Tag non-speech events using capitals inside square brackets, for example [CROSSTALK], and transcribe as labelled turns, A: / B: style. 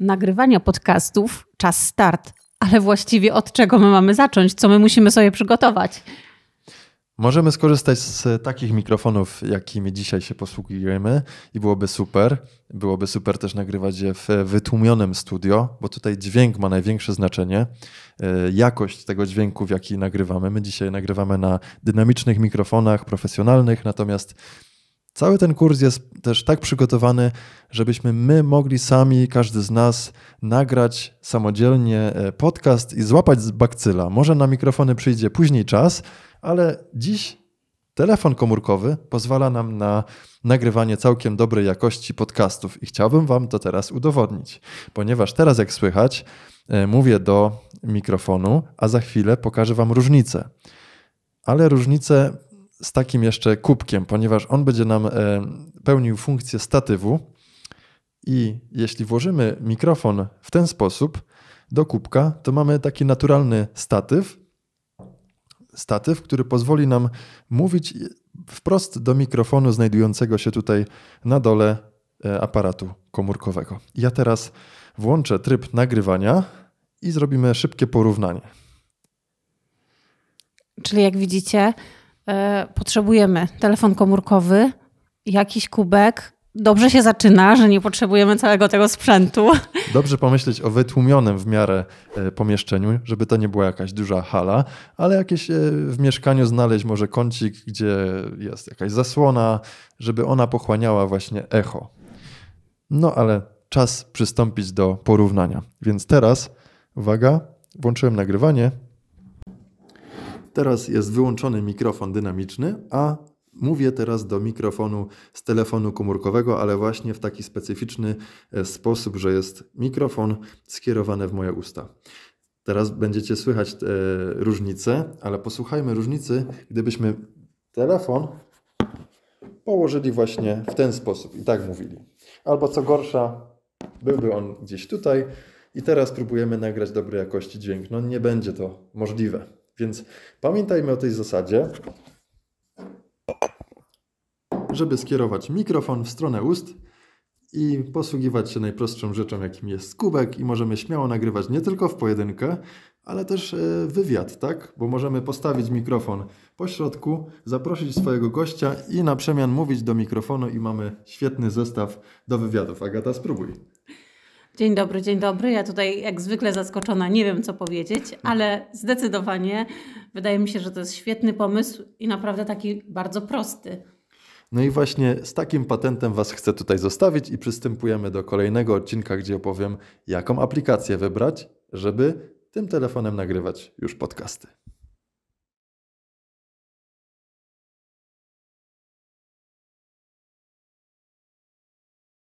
A: nagrywania podcastów, czas start. Ale właściwie od czego my mamy zacząć? Co my musimy sobie przygotować?
B: Możemy skorzystać z takich mikrofonów, jakimi dzisiaj się posługujemy i byłoby super. Byłoby super też nagrywać je w wytłumionym studio, bo tutaj dźwięk ma największe znaczenie. E, jakość tego dźwięku, w jaki nagrywamy. My dzisiaj nagrywamy na dynamicznych mikrofonach profesjonalnych, natomiast Cały ten kurs jest też tak przygotowany, żebyśmy my mogli sami, każdy z nas, nagrać samodzielnie e, podcast i złapać z bakcyla. Może na mikrofony przyjdzie później czas, ale dziś telefon komórkowy pozwala nam na nagrywanie całkiem dobrej jakości podcastów i chciałbym Wam to teraz udowodnić, ponieważ teraz, jak słychać, e, mówię do mikrofonu, a za chwilę pokażę Wam różnicę. Ale różnicę z takim jeszcze kubkiem, ponieważ on będzie nam e, pełnił funkcję statywu. I jeśli włożymy mikrofon w ten sposób do kubka, to mamy taki naturalny statyw. Statyw, który pozwoli nam mówić wprost do mikrofonu znajdującego się tutaj na dole e, aparatu komórkowego. Ja teraz włączę tryb nagrywania i zrobimy szybkie porównanie.
A: Czyli jak widzicie, E, potrzebujemy telefon komórkowy, jakiś kubek, dobrze się zaczyna, że nie potrzebujemy całego tego sprzętu. [LAUGHS]
B: Dobrze pomyśleć o wytłumionym w miarę e, pomieszczeniu, żeby to nie była jakaś duża hala, ale jakieś e, w mieszkaniu znaleźć może kącik, gdzie jest jakaś zasłona, żeby ona pochłaniała właśnie echo. No ale czas przystąpić do porównania. Więc teraz, uwaga, włączyłem nagrywanie Teraz jest wyłączony mikrofon dynamiczny, a Mówię teraz do mikrofonu z telefonu komórkowego, ale właśnie w taki specyficzny e, sposób, że jest mikrofon skierowany w moje usta. Teraz będziecie słychać e, różnice, ale posłuchajmy różnicy, gdybyśmy telefon położyli właśnie w ten sposób i tak mówili. Albo co gorsza, byłby on gdzieś tutaj i teraz próbujemy nagrać dobrej jakości dźwięk. No nie będzie to możliwe. Więc pamiętajmy o tej zasadzie, żeby skierować mikrofon w stronę ust i posługiwać się najprostszą rzeczą, jakim jest kubek i możemy śmiało nagrywać nie tylko w pojedynkę, ale też e, wywiad, tak? Bo możemy postawić mikrofon po środku, zaprosić swojego gościa i na przemian mówić do mikrofonu i mamy świetny zestaw do wywiadów. Agata, spróbuj.
A: Dzień dobry, dzień dobry. Ja tutaj jak zwykle zaskoczona, nie wiem co powiedzieć, ale zdecydowanie wydaje mi się, że to jest świetny pomysł i naprawdę taki bardzo prosty.
B: No i właśnie z takim patentem Was chcę tutaj zostawić i przystępujemy do kolejnego odcinka, gdzie opowiem, jaką aplikację wybrać, żeby tym telefonem nagrywać już podcasty.